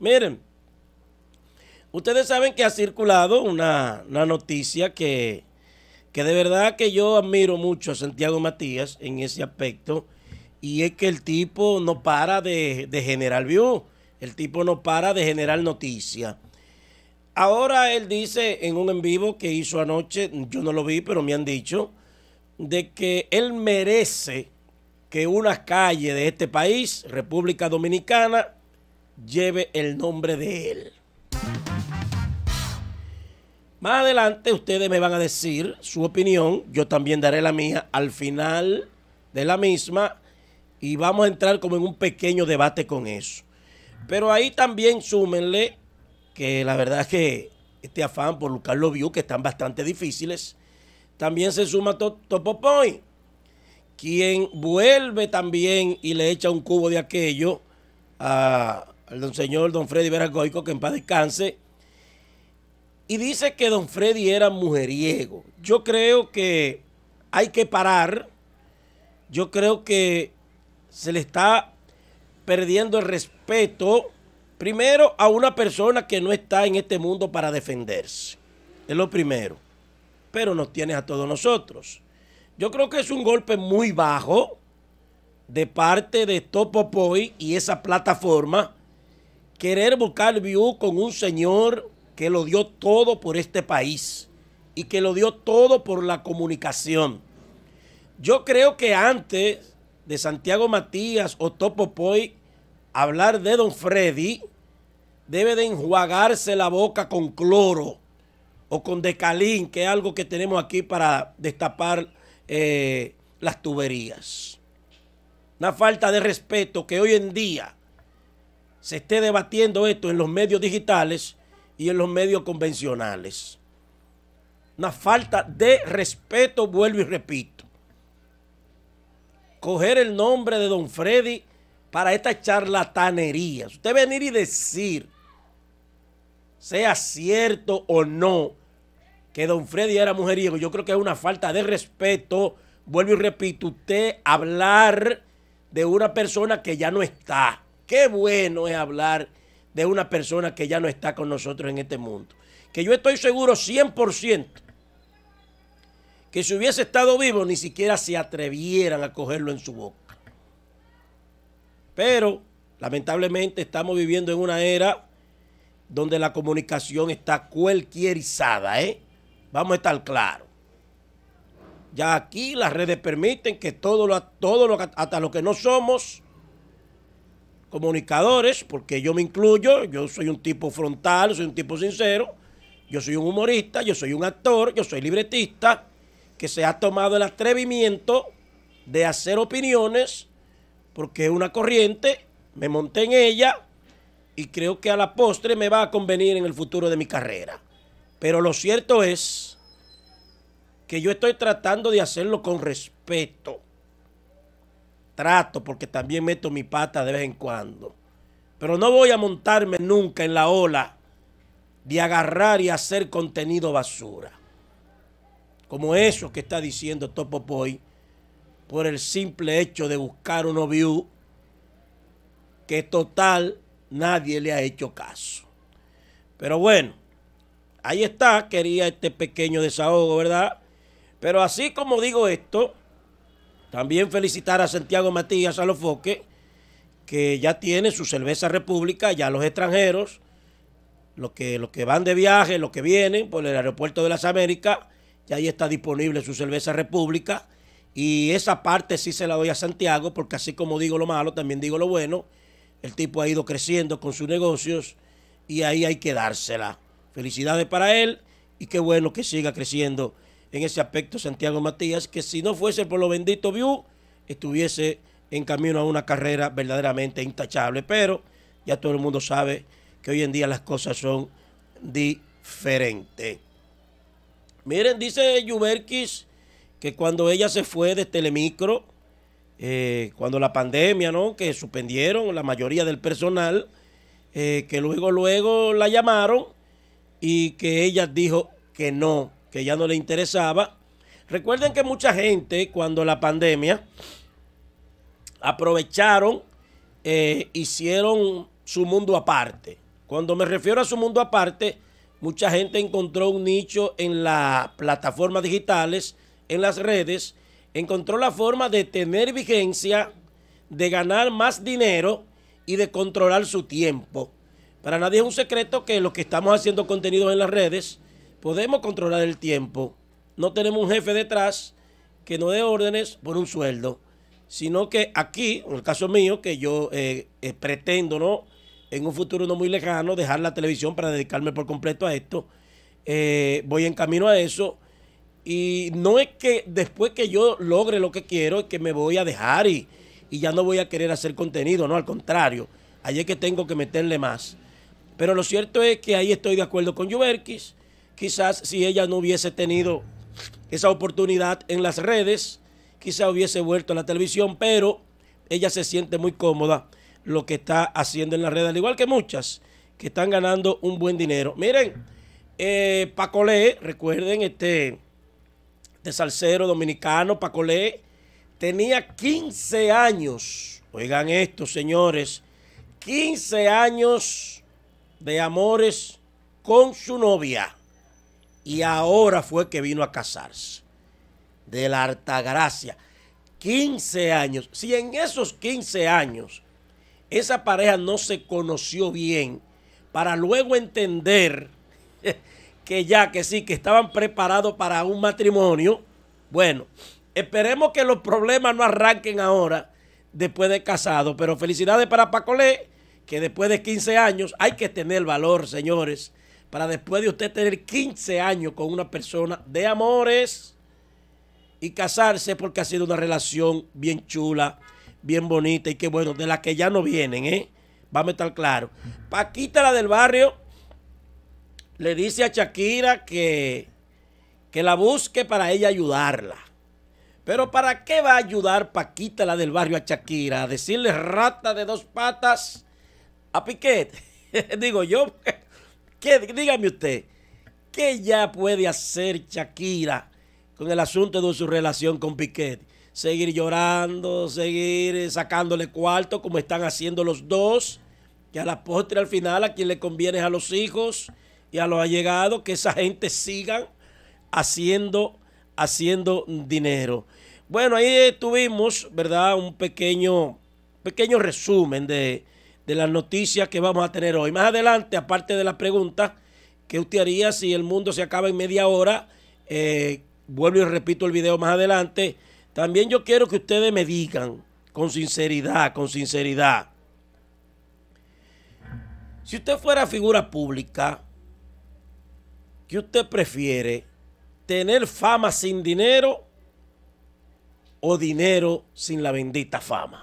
Miren, ustedes saben que ha circulado una, noticia que, de verdad que yo admiro mucho a Santiago Matías en ese aspecto y es que el tipo no para de, de generar view, el tipo no para de generar noticia. Ahora él dice en un en vivo que hizo anoche, yo no lo vi, pero me han dicho, de que él merece que unas calles de este país, República Dominicana, lleve el nombre de Él. Más adelante ustedes me van a decir su opinión, yo también daré la mía al final de la misma y vamos a entrar como en un pequeño debate con eso. Pero ahí también súmenle que la verdad es que este afán por Carlos View, que están bastante difíciles, también se suma Topo Poy, quien vuelve también y le echa un cubo de aquello a al don señor don Freddy Veragoico, Goico, que en paz descanse, y dice que don Freddy era mujeriego. Yo creo que hay que parar. Yo creo que se le está perdiendo el respeto, primero, a una persona que no está en este mundo para defenderse. Es lo primero. Pero nos tiene a todos nosotros. Yo creo que es un golpe muy bajo de parte de Topopoy y esa plataforma querer buscar view con un señor que lo dio todo por este país y que lo dio todo por la comunicación. Yo creo que antes de Santiago Matías o Topo hablar de Don Freddy, debe de enjuagarse la boca con cloro o con decalín, que es algo que tenemos aquí para destapar eh, las tuberías. Una falta de respeto que hoy en día se esté debatiendo esto en los medios digitales y en los medios convencionales. Una falta de respeto, vuelvo y repito. Coger el nombre de don Freddy para esta charlatanería. Usted venir y decir, sea cierto o no, que don Freddy era mujeriego, yo creo que es una falta de respeto. Vuelvo y repito, usted hablar de una persona que ya no está. Qué bueno es hablar de una persona que ya no está con nosotros en este mundo. Que yo estoy seguro 100% que si hubiese estado vivo ni siquiera se atrevieran a cogerlo en su boca. Pero lamentablemente estamos viviendo en una era donde la comunicación está cualquierizada, ¿eh? Vamos a estar claros. Ya aquí las redes permiten que todo lo, todo lo, hasta lo que no somos, comunicadores, porque yo me incluyo, yo soy un tipo frontal, soy un tipo sincero, yo soy un humorista, yo soy un actor, yo soy libretista, que se ha tomado el atrevimiento de hacer opiniones, porque es una corriente, me monté en ella y creo que a la postre me va a convenir en el futuro de mi carrera. Pero lo cierto es que yo estoy tratando de hacerlo con respeto Trato, porque también meto mi pata de vez en cuando. Pero no voy a montarme nunca en la ola de agarrar y hacer contenido basura. Como eso que está diciendo Topo Poy por el simple hecho de buscar un obvio que total nadie le ha hecho caso. Pero bueno, ahí está, quería este pequeño desahogo, ¿verdad? Pero así como digo esto, también felicitar a Santiago Matías Alofoque, que ya tiene su cerveza república, ya los extranjeros, los que, los que van de viaje, los que vienen por el aeropuerto de las Américas, ya ahí está disponible su cerveza república. Y esa parte sí se la doy a Santiago, porque así como digo lo malo, también digo lo bueno. El tipo ha ido creciendo con sus negocios y ahí hay que dársela. Felicidades para él y qué bueno que siga creciendo en ese aspecto Santiago Matías, que si no fuese por lo bendito View, estuviese en camino a una carrera verdaderamente intachable. Pero ya todo el mundo sabe que hoy en día las cosas son diferentes. Miren, dice Yuberkis que cuando ella se fue de Telemicro, eh, cuando la pandemia, ¿no? Que suspendieron la mayoría del personal, eh, que luego, luego la llamaron y que ella dijo que no, que ya no le interesaba. Recuerden que mucha gente cuando la pandemia aprovecharon, eh, hicieron su mundo aparte. Cuando me refiero a su mundo aparte, mucha gente encontró un nicho en las plataformas digitales, en las redes, encontró la forma de tener vigencia, de ganar más dinero y de controlar su tiempo. Para nadie es un secreto que los que estamos haciendo contenidos en las redes, podemos controlar el tiempo. No tenemos un jefe detrás que nos dé órdenes por un sueldo, sino que aquí, en el caso mío, que yo eh, eh, pretendo, ¿no? En un futuro no muy lejano, dejar la televisión para dedicarme por completo a esto. Eh, voy en camino a eso. Y no es que después que yo logre lo que quiero, es que me voy a dejar y, ya no voy a querer hacer contenido, no, al contrario. Allí es que tengo que meterle más. Pero lo cierto es que ahí estoy de acuerdo con Juberkis quizás si ella no hubiese tenido esa oportunidad en las redes, quizás hubiese vuelto a la televisión, pero ella se siente muy cómoda lo que está haciendo en las redes, al igual que muchas que están ganando un buen dinero. Miren, eh, Pacolé, recuerden, este, de este salsero dominicano, Pacolé, tenía 15 años, oigan esto, señores, 15 años de amores con su novia y ahora fue que vino a casarse. De la gracia, 15 años. Si en esos 15 años esa pareja no se conoció bien, para luego entender que ya que sí, que estaban preparados para un matrimonio, bueno, esperemos que los problemas no arranquen ahora después de casado, pero felicidades para Pacolé, que después de 15 años hay que tener valor, señores, para después de usted tener 15 años con una persona de amores y casarse porque ha sido una relación bien chula, bien bonita y que bueno, de la que ya no vienen, ¿eh? Vamos a estar claro. Paquita, la del barrio, le dice a Shakira que, que la busque para ella ayudarla. Pero ¿para qué va a ayudar Paquita, la del barrio, a Shakira? A decirle rata de dos patas a Piquet. Digo yo. Pues, dígame usted, ¿qué ya puede hacer Shakira con el asunto de su relación con Piquet? Seguir llorando, seguir sacándole cuarto como están haciendo los dos, que a la postre al final a quien le conviene a los hijos y a los allegados, que esa gente sigan haciendo, haciendo dinero. Bueno, ahí tuvimos, ¿verdad? Un pequeño, pequeño resumen de de las noticias que vamos a tener hoy. Más adelante, aparte de la pregunta que usted haría si el mundo se acaba en media hora? Eh, vuelvo y repito el video más adelante. También yo quiero que ustedes me digan con sinceridad, con sinceridad. Si usted fuera figura pública, ¿qué usted prefiere? ¿Tener fama sin dinero o dinero sin la bendita fama?